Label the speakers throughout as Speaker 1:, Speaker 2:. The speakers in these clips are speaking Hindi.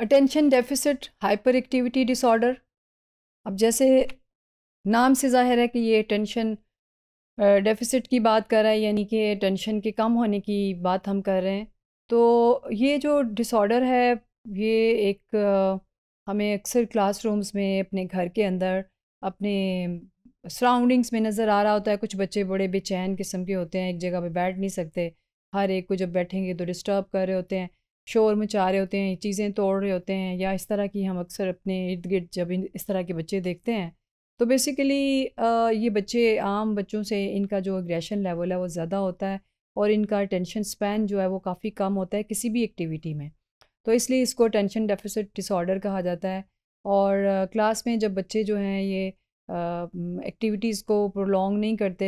Speaker 1: attention deficit hyperactivity disorder अब जैसे नाम से जाहिर है कि ये टेंशन डेफिसिट की बात कर रहा है यानी कि टेंशन के कम होने की बात हम कर रहे हैं तो ये जो डिसऑर्डर है ये एक हमें अक्सर क्लासरूम्स में अपने घर के अंदर अपने सराउंडिंग्स में नज़र आ रहा होता है कुछ बच्चे बड़े बेचैन किस्म के होते हैं एक जगह पे बैठ नहीं सकते हर एक को जब बैठेंगे तो डिस्टर्ब कर रहे होते हैं शोर मचा रहे होते हैं चीज़ें तोड़ रहे होते हैं या इस तरह की हम अक्सर अपने इर्द गिर्द जब इस तरह के बच्चे देखते हैं तो बेसिकली ये बच्चे आम बच्चों से इनका जो एग्रेशन लेवल है वो ज़्यादा होता है और इनका टेंशन स्पैन जो है वो काफ़ी कम होता है किसी भी एक्टिविटी में तो इसलिए इसको टेंशन डेफिसिट डिसऑर्डर कहा जाता है और क्लास में जब बच्चे जो हैं ये एक्टिविटीज़ को प्रोलॉन्ग नहीं करते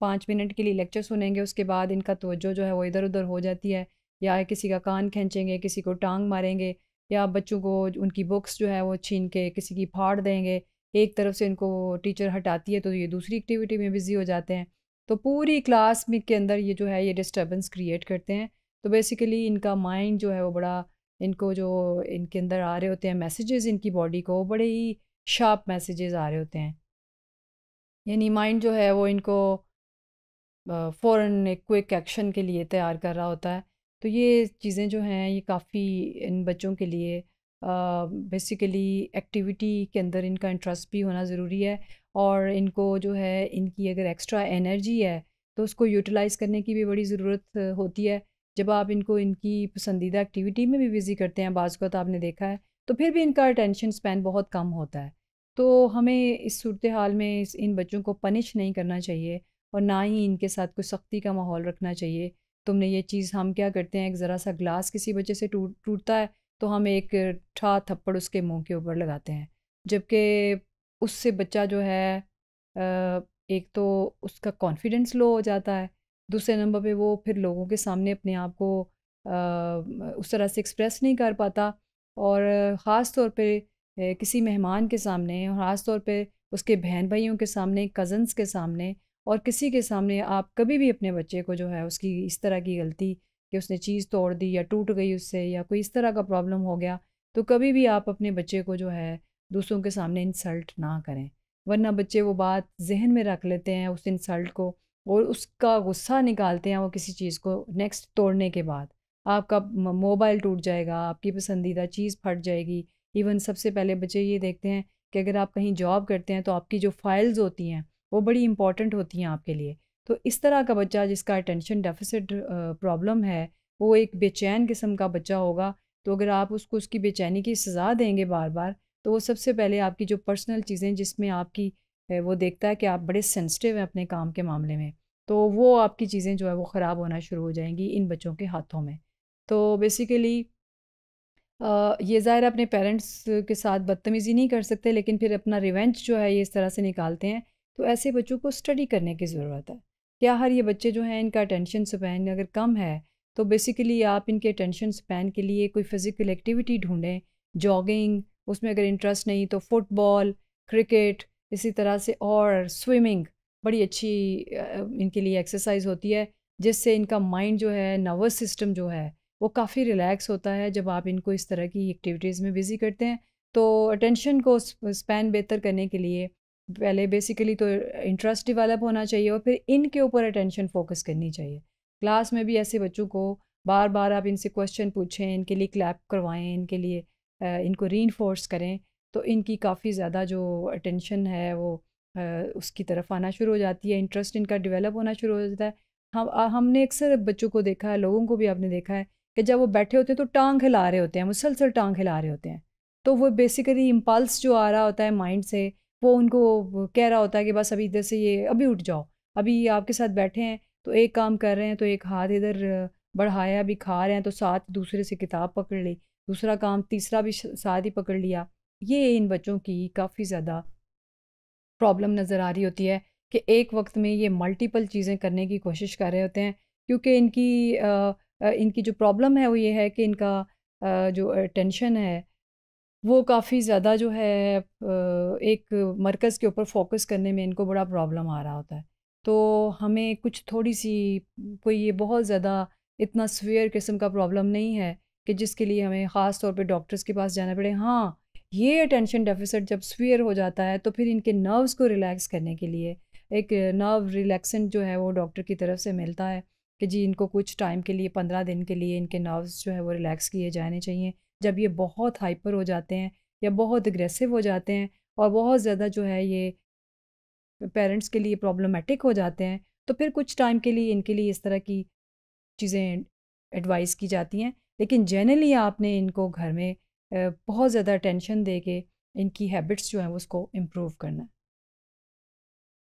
Speaker 1: पाँच मिनट के लिए लेक्चर सुनेंगे उसके बाद इनका तोज्जो जो है वो इधर उधर हो जाती है या किसी का कान खींचेंगे किसी को टांग मारेंगे या बच्चों को उनकी बुक्स जो है वो छीन के किसी की फाड़ देंगे एक तरफ से इनको टीचर हटाती है तो ये दूसरी एक्टिविटी में बिज़ी हो जाते हैं तो पूरी क्लास में के अंदर ये जो है ये डिस्टर्बेंस क्रिएट करते हैं तो बेसिकली इनका माइंड जो है वो बड़ा इनको जो इनके अंदर आ रहे होते हैं मैसेजेस इनकी बॉडी को बड़े ही शार्प मैसेजेस आ रहे होते हैं यानी माइंड जो है वो इनको फ़ौर एक क्विक एक्शन के लिए तैयार कर रहा होता है तो ये चीज़ें जो हैं ये काफ़ी इन बच्चों के लिए बेसिकली एक्टिविटी के अंदर इनका इंटरेस्ट भी होना ज़रूरी है और इनको जो है इनकी अगर एक्स्ट्रा एनर्जी है तो उसको यूटिलाइज़ करने की भी बड़ी ज़रूरत होती है जब आप इनको इनकी पसंदीदा एक्टिविटी में भी बिज़ी करते हैं बाज़ का तो आपने देखा है तो फिर भी इनका अटेंशन स्पेन बहुत कम होता है तो हमें इस सूरत हाल में इस इन बच्चों को पनिश नहीं करना चाहिए और ना ही इनके साथ कोई सख्ती का माहौल रखना चाहिए तुमने ये चीज़ हम क्या करते हैं एक ज़रा सा ग्लास किसी बच्चे से टूट टूटता है तो हम एक ठा थप्पड़ उसके मुंह के ऊपर लगाते हैं जबकि उससे बच्चा जो है एक तो उसका कॉन्फिडेंस लो हो जाता है दूसरे नंबर पे वो फिर लोगों के सामने अपने आप को उस तरह से एक्सप्रेस नहीं कर पाता और ख़ास तौर पे किसी मेहमान के सामने और ख़ास तौर पे उसके बहन भाइयों के सामने कज़न्स के सामने और किसी के सामने आप कभी भी अपने बच्चे को जो है उसकी इस तरह की गलती कि उसने चीज़ तोड़ दी या टूट गई उससे या कोई इस तरह का प्रॉब्लम हो गया तो कभी भी आप अपने बच्चे को जो है दूसरों के सामने इंसल्ट ना करें वरना बच्चे वो बात जहन में रख लेते हैं उस इंसल्ट को और उसका गुस्सा निकालते हैं वो किसी चीज़ को नेक्स्ट तोड़ने के बाद आपका मोबाइल टूट जाएगा आपकी पसंदीदा चीज़ फट जाएगी इवन सबसे पहले बच्चे ये देखते हैं कि अगर आप कहीं जॉब करते हैं तो आपकी जो फाइल्स होती हैं वो बड़ी इंपॉर्टेंट होती हैं आपके लिए तो इस तरह का बच्चा जिसका अटेंशन डेफिसिट प्रॉब्लम है वो एक बेचैन किस्म का बच्चा होगा तो अगर आप उसको उसकी बेचैनी की सज़ा देंगे बार बार तो वो सबसे पहले आपकी जो पर्सनल चीज़ें जिसमें आपकी वो देखता है कि आप बड़े सेंसिटिव हैं अपने काम के मामले में तो वो आपकी चीज़ें जो है वो ख़राब होना शुरू हो जाएंगी इन बच्चों के हाथों में तो बेसिकली ये ज़ाहिर अपने पेरेंट्स के साथ बदतमीज़ी नहीं कर सकते लेकिन फिर अपना रिवेंज जो है ये इस तरह से निकालते हैं तो ऐसे बच्चों को स्टडी करने की ज़रूरत है क्या हर ये बच्चे जो हैं इनका टेंशन स्पैन अगर कम है तो बेसिकली आप इनके टेंशन स्पैन के लिए कोई फ़िज़िकल एक्टिविटी ढूंढें जॉगिंग उसमें अगर इंटरेस्ट नहीं तो फुटबॉल क्रिकेट इसी तरह से और स्विमिंग बड़ी अच्छी इनके लिए एक्सरसाइज होती है जिससे इनका माइंड जो है नर्वस सिस्टम जो है वो काफ़ी रिलैक्स होता है जब आप इनको इस तरह की एक्टिविटीज़ में बिज़ी करते हैं तो अटेंशन को स्पैन बेहतर करने के लिए पहले बेसिकली तो इंटरेस्ट डिवेलप होना चाहिए और फिर इनके ऊपर अटेंशन फोकस करनी चाहिए क्लास में भी ऐसे बच्चों को बार बार आप इनसे क्वेश्चन पूछें इनके लिए क्लैप करवाएं इनके लिए इनको री करें तो इनकी काफ़ी ज़्यादा जो अटेंशन है वो उसकी तरफ आना शुरू हो जाती है इंटरेस्ट इनका डिवेलप होना शुरू हो जाता है हम हमने अक्सर बच्चों को देखा है लोगों को भी आपने देखा है कि जब वो बैठे होते हैं तो टांग हिला रहे होते हैं मुसलसल टांग हिला रहे होते हैं तो वो बेसिकली इम्पल्स जो आ रहा होता है माइंड से वो उनको कह रहा होता है कि बस अभी इधर से ये अभी उठ जाओ अभी आपके साथ बैठे हैं तो एक काम कर रहे हैं तो एक हाथ इधर बढ़ाया अभी खा रहे हैं तो साथ दूसरे से किताब पकड़ ली दूसरा काम तीसरा भी साथ ही पकड़ लिया ये इन बच्चों की काफ़ी ज़्यादा प्रॉब्लम नज़र आ रही होती है कि एक वक्त में ये मल्टीपल चीज़ें करने की कोशिश कर रहे होते हैं क्योंकि इनकी आ, इनकी जो प्रॉब्लम है वो ये है कि इनका जो टेंशन है वो काफ़ी ज़्यादा जो है एक मरकज़ के ऊपर फोकस करने में इनको बड़ा प्रॉब्लम आ रहा होता है तो हमें कुछ थोड़ी सी कोई ये बहुत ज़्यादा इतना स्वेयर किस्म का प्रॉब्लम नहीं है कि जिसके लिए हमें ख़ास तौर पे डॉक्टर्स के पास जाना पड़े हाँ ये अटेंशन डेफिसिट जब स्वेयर हो जाता है तो फिर इनके नर्व्स को रिलैक्स करने के लिए एक नर्व रिलैक्सेंट जो है वो डॉक्टर की तरफ से मिलता है कि जी इनको कुछ टाइम के लिए पंद्रह दिन के लिए इनके नर्व्स जो है वो रिलैक्स किए जाने चाहिए जब ये बहुत हाइपर हो जाते हैं या बहुत अग्रेसिव हो जाते हैं और बहुत ज़्यादा जो है ये पेरेंट्स के लिए प्रॉब्लमेटिक हो जाते हैं तो फिर कुछ टाइम के लिए इनके लिए इस तरह की चीज़ें एडवाइस की जाती हैं लेकिन जनरली आपने इनको घर में बहुत ज़्यादा टेंशन दे के इनकी हैबिट्स जो हैं उसको इम्प्रूव करना है